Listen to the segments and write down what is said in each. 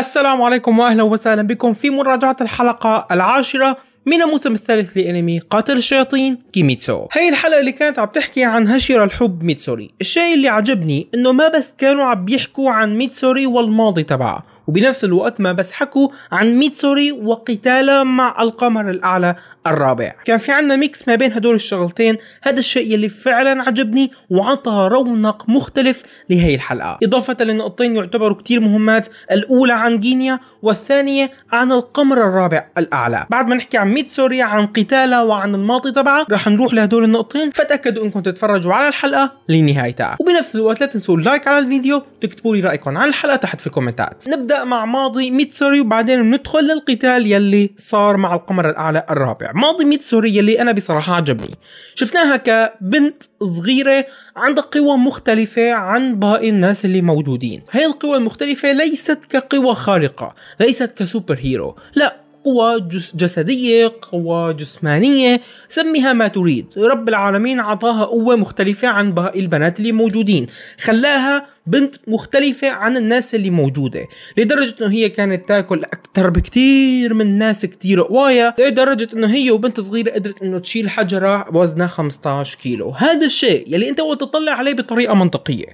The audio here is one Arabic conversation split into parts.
السلام عليكم واهلا وسهلا بكم في مراجعة الحلقة العاشرة من الموسم الثالث لانمي قاتل الشياطين كيميتسو هي الحلقه اللي كانت عم تحكي عن هشيرة الحب ميتسوري الشيء اللي عجبني انه ما بس كانوا عم يحكوا عن ميتسوري والماضي تبعها وبنفس الوقت ما بس حكوا عن ميتسوري وقتاله مع القمر الأعلى الرابع كان في عنا ميكس ما بين هدول الشغلتين هذا الشيء اللي فعلا عجبني وعطى رونق مختلف لهي الحلقة إضافة لنقطتين يعتبروا كتير مهمات الأولى عن جينيا والثانية عن القمر الرابع الأعلى بعد ما نحكي عن ميتسوري عن قتاله وعن الماضي تبعها رح نروح لهدول النقطتين فتأكدوا أنكم تتفرجوا على الحلقة لنهايتها وبنفس الوقت لا تنسوا اللايك على الفيديو وتكتبوا لي رأيكم عن الحلقة تحت في الكومنتات نبدأ نبدا مع ماضي ميتسوري وبعدين بندخل للقتال يلي صار مع القمر الاعلى الرابع ماضي ميتسوري يلي انا بصراحه عجبني شفناها كبنت صغيره عندها قوى مختلفه عن باقي الناس اللي موجودين هاي القوى المختلفه ليست كقوى خارقه ليست كسوبر هيرو لا قوى جس جسدية قوى جسمانية سميها ما تريد رب العالمين عطاها قوة مختلفة عن باقي البنات اللي موجودين خلاها بنت مختلفة عن الناس اللي موجودة لدرجة انه هي كانت تاكل اكتر بكتير من ناس كتير قوايا لدرجة انه هي وبنت صغيرة قدرت انه تشيل حجرة وزنها 15 كيلو هذا الشيء يلي انت وتطلع عليه بطريقة منطقية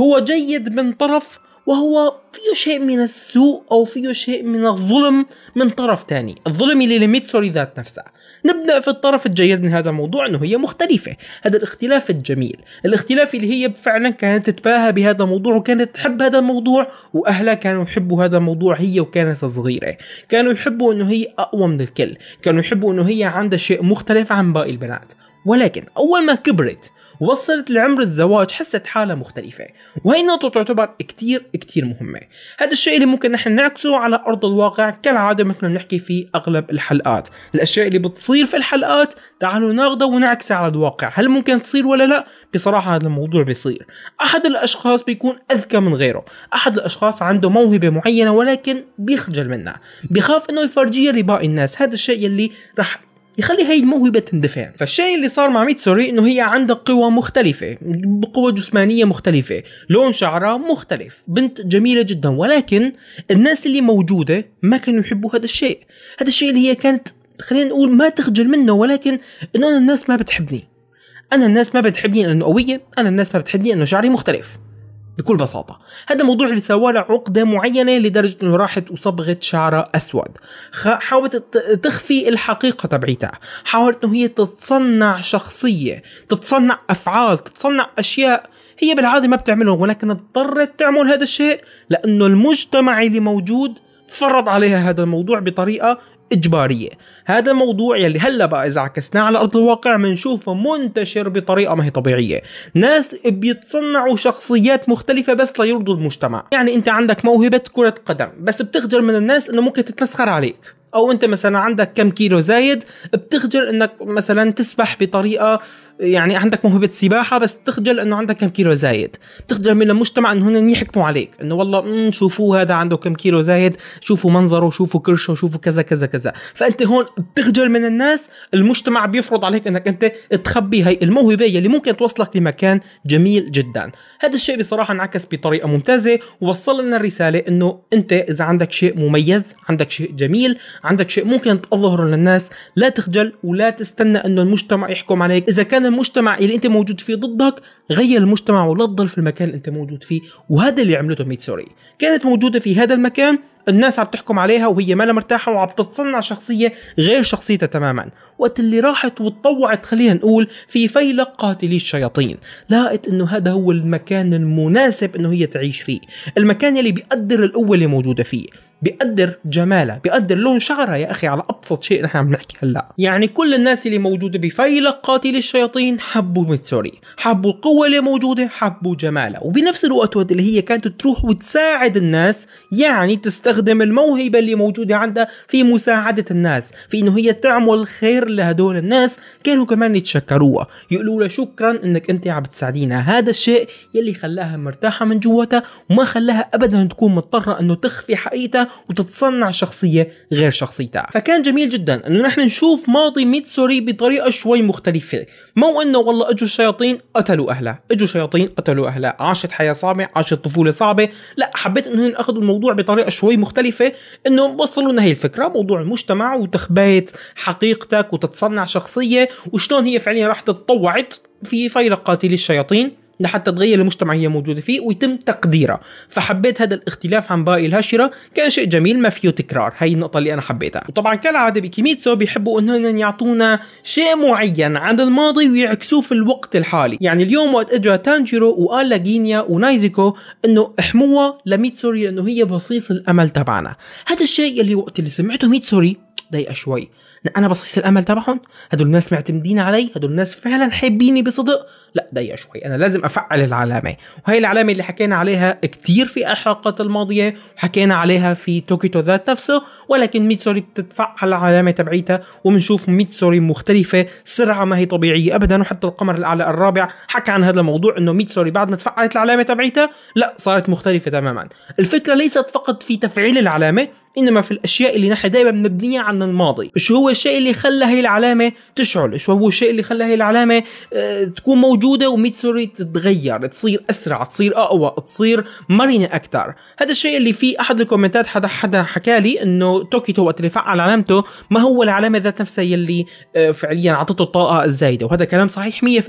هو جيد من طرف وهو فيه شيء من السوء أو فيه شيء من الظلم من طرف ثاني الظلم اللي سوري ذات نفسها نبدأ في الطرف الجيد من هذا الموضوع أنه هي مختلفة هذا الاختلاف الجميل الاختلاف اللي هي فعلا كانت تتباهى بهذا الموضوع وكانت تحب هذا الموضوع وأهلها كانوا يحبوا هذا الموضوع هي وكانت صغيرة كانوا يحبوا أنه هي أقوى من الكل كانوا يحبوا أنه هي عندها شيء مختلف عن باقي البنات ولكن أول ما كبرت ووصلت لعمر الزواج حست حالها مختلفة وهي النقطة تعتبر كتير كتير مهمة هذا الشيء اللي ممكن نحن نعكسه على أرض الواقع كالعادة مثل ما نحكي في أغلب الحلقات الأشياء اللي بتصير في الحلقات تعالوا ناخذها ونعكسها على الواقع هل ممكن تصير ولا لا بصراحة هذا الموضوع بيصير أحد الأشخاص بيكون أذكى من غيره أحد الأشخاص عنده موهبة معينة ولكن بيخجل منها بخاف انه يفرجيها لباقي الناس هذا الشيء يلي رح يخلي هاي الموهبه تندفع فالشيء اللي صار مع ميتسوري انه هي عندها قوى مختلفه بقوة جسمانيه مختلفه لون شعرها مختلف بنت جميله جدا ولكن الناس اللي موجوده ما كانوا يحبوا هذا الشيء هذا الشيء اللي هي كانت خلينا نقول ما تخجل منه ولكن انه انا الناس ما بتحبني انا الناس ما بتحبني لانه قويه انا الناس ما بتحبني لانه شعري مختلف بكل بساطة هذا الموضوع اللي سوى له عقدة معينة لدرجة انه راحت وصبغت شعرها اسود حاولت تخفي الحقيقة تبعيتها حاولت انه هي تتصنع شخصية تتصنع افعال تتصنع اشياء هي بالعادة ما بتعملهم ولكن اضطرت تعمل هذا الشيء لانه المجتمع اللي موجود فرض عليها هذا الموضوع بطريقه اجباريه هذا الموضوع يلي هلا بقى اذا عكسناه على ارض الواقع بنشوفه منتشر بطريقه ما هي طبيعيه ناس بيتصنعوا شخصيات مختلفه بس ليرضوا المجتمع يعني انت عندك موهبه كره قدم بس بتخجل من الناس انه ممكن تتمسخر عليك او انت مثلا عندك كم كيلو زايد بتخجل انك مثلا تسبح بطريقه يعني عندك موهبه سباحه بس بتخجل انه عندك كم كيلو زايد بتخجل من المجتمع انه هن يحكموا عليك انه والله شوفوا هذا عنده كم كيلو زايد شوفوا منظره شوفوا كرشه شوفوا كذا كذا كذا فانت هون بتخجل من الناس المجتمع بيفرض عليك انك انت تخبي هاي الموهبه يلي ممكن توصلك لمكان جميل جدا هذا الشيء بصراحه انعكس بطريقه ممتازه ووصل لنا الرساله انه انت اذا عندك شيء مميز عندك شيء جميل عندك شيء ممكن تظهره للناس لا تخجل ولا تستنى انه المجتمع يحكم عليك اذا كان المجتمع اللي انت موجود فيه ضدك غير المجتمع ولا تضل في المكان اللي انت موجود فيه وهذا اللي عملته ميتسوري كانت موجوده في هذا المكان الناس عم تحكم عليها وهي ما مرتاحة وعم تتصنع شخصية غير شخصيتها تماما وقت اللي راحت وتطوعت خلينا نقول في فيلق قاتلي الشياطين لقت انه هذا هو المكان المناسب انه هي تعيش فيه المكان اللي بيقدر القوة اللي موجودة فيه بيقدر جمالها بيقدر لون شعرها يا اخي على ابسط شيء نحن عم نحكي هلا يعني كل الناس اللي موجوده بفيلق قاتل الشياطين حبوا ميتسوري حبوا القوه اللي موجوده حبوا جمالها وبنفس الوقت وقت اللي هي كانت تروح وتساعد الناس يعني تستخدم الموهبه اللي موجوده عندها في مساعده الناس في انه هي تعمل خير لهدول الناس كانوا كمان يتشكروها يقولوا لها شكرا انك انت عم تساعدينا هذا الشيء يلي خلاها مرتاحه من جواتها وما خلاها ابدا تكون مضطره انه تخفي حقيقتها وتتصنع شخصية غير شخصيتها فكان جميل جدا انه نحن نشوف ماضي ميتسوري بطريقة شوي مختلفة مو انه والله اجوا الشياطين قتلوا اهلها اجوا شياطين قتلوا اهلها عاشت حياة صعبة عاشت طفولة صعبة لا حبيت انه اخذوا الموضوع بطريقة شوي مختلفة انه وصلوا لنا هي الفكرة موضوع المجتمع وتخباية حقيقتك وتتصنع شخصية وشلون هي فعليا راح تتطوعت في فيلق قاتلي الشياطين لحتى تغير المجتمع هي موجوده فيه ويتم تقديرها فحبيت هذا الاختلاف عن باقي الهشره كان شيء جميل ما فيه تكرار هي النقطه اللي انا حبيتها وطبعا كالعاده بكيميتسو بيحبوا انهم يعطونا شيء معين عن الماضي ويعكسوه في الوقت الحالي يعني اليوم وقت اجى تانجيرو وقال لاجينيا ونايزيكو انه احموها لميتسوري لانه هي بصيص الامل تبعنا هذا الشيء اللي وقت اللي سمعته ميتسوري ضايقه شوي انا بصيص الامل تبعهم هدول الناس معتمدين علي هدول الناس فعلا حابيني بصدق لا ضيق شوي انا لازم افعل العلامه وهي العلامه اللي حكينا عليها كثير في الحلقات الماضيه وحكينا عليها في توكيتو ذات نفسه ولكن ميتسوري بتتفعل العلامه تبعيتها وبنشوف ميتسوري مختلفه سرعه ما هي طبيعيه ابدا وحتى القمر الاعلى الرابع حكى عن هذا الموضوع انه ميتسوري بعد ما تفعلت العلامه تبعيتها لا صارت مختلفه تماما الفكره ليست فقط في تفعيل العلامه انما في الاشياء اللي نحن دائما مبنيه عن الماضي شو هو الشيء اللي خلى هي العلامه تشعل شو هو الشيء اللي خلى هي العلامه آه، تكون موجوده وميتسوري تتغير تصير اسرع تصير اقوى تصير مرنه اكثر هذا الشيء اللي في احد الكومنتات حدا حدا حكى لي انه توكيتو وقت اللي فعل علامته ما هو العلامه ذات نفسها يلي آه، فعليا اعطته الطاقه الزايده وهذا كلام صحيح 100%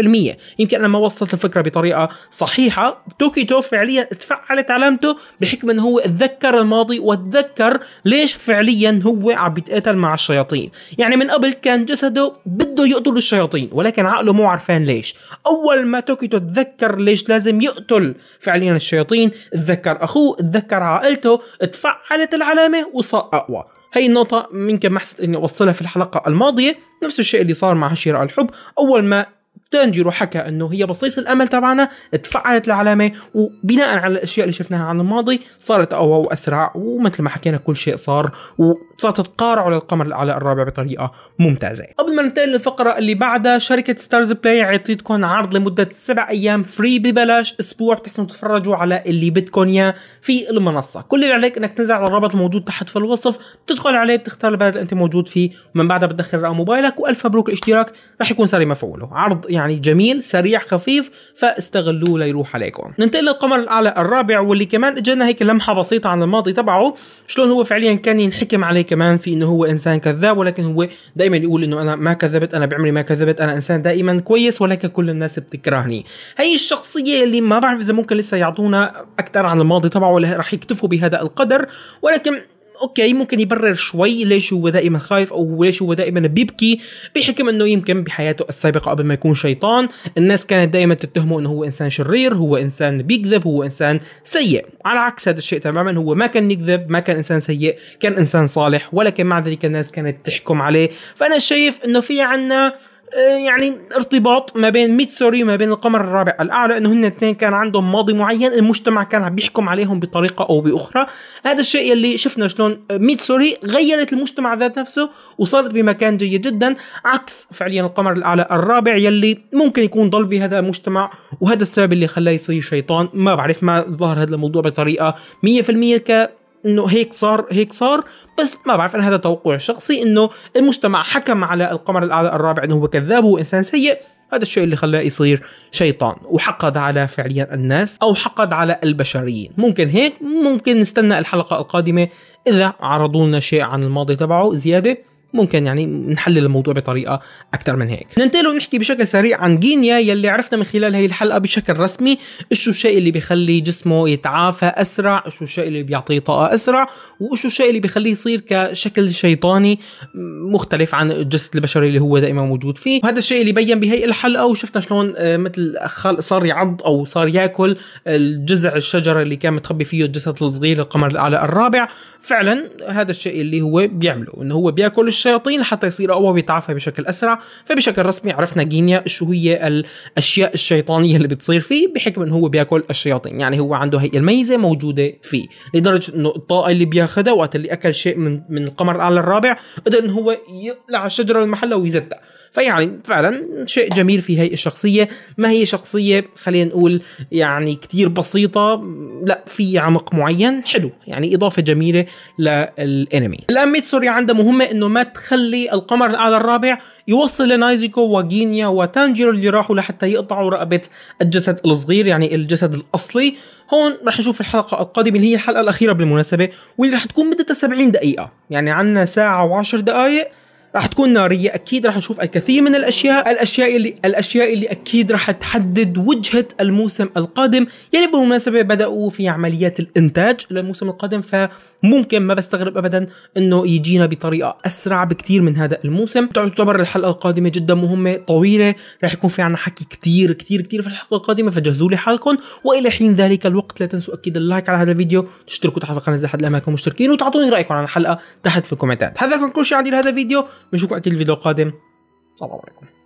يمكن انا ما وصلت الفكره بطريقه صحيحه توكيتو فعليا تفعلت علامته بحكم انه هو تذكر الماضي وتذكر ليش فعليا هو عم بيتقاتل مع الشياطين يعني من قبل كان جسده بده يقتل الشياطين ولكن عقله مو عرفان ليش اول ما توكيتو تذكر ليش لازم يقتل فعليا الشياطين تذكر اخوه تذكر عائلته تفعلت العلامه وصار اقوى هي النقطة يمكن ما حسيت اني اوصلها في الحلقة الماضية، نفس الشيء اللي صار مع هشيرا الحب، أول ما تانجيرو حكى انه هي بصيص الامل تبعنا تفعلت العلامه وبناء على الاشياء اللي شفناها عن الماضي صارت اقوى واسرع ومثل ما حكينا كل شيء صار وصارت تقارعوا للقمر الاعلى الرابع بطريقه ممتازه قبل ما ننتقل للفقره اللي بعدها شركه ستارز بلاي عطيتكم عرض لمده سبع ايام فري ببلاش اسبوع بتحسنوا تتفرجوا على اللي بدكم اياه في المنصه كل اللي عليك انك تنزل على الرابط الموجود تحت في الوصف بتدخل عليه بتختار البلد اللي انت موجود فيه ومن بعدها بتدخل رقم موبايلك والف مبروك الاشتراك رح يكون ساري مفعوله عرض يعني جميل سريع خفيف فاستغلوه ليروح عليكم ننتقل للقمر الاعلى الرابع واللي كمان اجانا هيك لمحه بسيطه عن الماضي تبعه شلون هو فعليا كان ينحكم عليه كمان في انه هو انسان كذاب ولكن هو دائما يقول انه انا ما كذبت انا بعمري ما كذبت انا انسان دائما كويس ولكن كل الناس بتكرهني هي الشخصيه اللي ما بعرف اذا ممكن لسه يعطونا اكثر عن الماضي تبعه ولا رح يكتفوا بهذا القدر ولكن اوكي ممكن يبرر شوي ليش هو دائما خايف او ليش هو دائما بيبكي بحكم انه يمكن بحياته السابقه قبل ما يكون شيطان الناس كانت دائما تتهمه انه هو انسان شرير هو انسان بيكذب هو انسان سيء على عكس هذا الشيء تماما هو ما كان يكذب ما كان انسان سيء كان انسان صالح ولكن مع ذلك الناس كانت تحكم عليه فانا شايف انه في عنا آه، يعني ارتباط ما بين ميتسوري وما بين القمر الرابع الاعلى انه هن الاثنين كان عندهم ماضي معين المجتمع كان عم بيحكم عليهم بطريقه او باخرى هذا الشيء يلي شفنا شلون ميتسوري غيرت المجتمع ذات نفسه وصارت بمكان جيد جدا عكس فعليا القمر الاعلى الرابع يلي ممكن يكون ضل بهذا المجتمع وهذا السبب اللي خلاه يصير شيطان ما بعرف ما ظهر هذا الموضوع بطريقه 100% ك انه هيك صار هيك صار بس ما بعرف انا هذا توقع شخصي انه المجتمع حكم على القمر الاعلى الرابع انه هو كذاب وانسان سيء هذا الشيء اللي خلاه يصير شيطان وحقد على فعليا الناس او حقد على البشريين ممكن هيك ممكن نستنى الحلقه القادمه اذا عرضوا لنا شيء عن الماضي تبعه زياده ممكن يعني نحلل الموضوع بطريقه اكثر من هيك ننتقل ونحكي بشكل سريع عن جينيا يلي عرفنا من خلال هي الحلقه بشكل رسمي شو الشيء اللي بيخلي جسمه يتعافى اسرع شو الشيء اللي بيعطيه طاقه اسرع وإيش الشيء اللي بيخليه يصير كشكل شيطاني مختلف عن الجسد البشري اللي هو دائما موجود فيه وهذا الشيء اللي بين بهي الحلقه وشفنا شلون آه، مثل صار يعض او صار ياكل الجزع الشجره اللي كان متخبي فيه الجسد الصغير القمر الاعلى الرابع فعلا هذا الشيء اللي هو بيعمله انه هو بياكل الش الشياطين لحتى يصير أقوى ويتعافى بشكل أسرع فبشكل رسمي عرفنا جينيا شو هي الأشياء الشيطانية اللي بتصير فيه بحكم أنه هو بياكل الشياطين يعني هو عنده هي الميزة موجودة فيه لدرجة أنه الطاقة اللي بياخذها وقت اللي أكل شيء من, من القمر الأعلى الرابع قدر أنه هو يقلع الشجرة المحله ويزتها فيعني فعلا شيء جميل في هي الشخصيه ما هي شخصيه خلينا نقول يعني كتير بسيطه لا في عمق معين حلو يعني اضافه جميله للانمي الان ميتسوري عندها مهمه انه ما تخلي القمر الاعلى الرابع يوصل لنايزيكو وجينيا وتانجيرو اللي راحوا لحتى يقطعوا رقبه الجسد الصغير يعني الجسد الاصلي هون رح نشوف الحلقه القادمه اللي هي الحلقه الاخيره بالمناسبه واللي رح تكون مدتها 70 دقيقه يعني عندنا ساعه و10 دقائق راح تكون ناريه اكيد راح نشوف الكثير من الاشياء الاشياء اللي الاشياء اللي اكيد راح تحدد وجهه الموسم القادم يلي بالمناسبه بداوا في عمليات الانتاج للموسم القادم ف ممكن ما بستغرب ابدا انه يجينا بطريقه اسرع بكثير من هذا الموسم تعتبر الحلقه القادمه جدا مهمه طويله رح يكون في عنا حكي كثير كثير كثير في الحلقه القادمه فجهزوا لي حالكم والى حين ذلك الوقت لا تنسوا اكيد اللايك على هذا الفيديو تشتركوا تحت القناه اذا حد الاماكن مشتركين وتعطوني رايكم عن الحلقه تحت في الكومنتات هذا كان كل شيء عندي لهذا الفيديو بنشوفكم اكيد الفيديو القادم السلام عليكم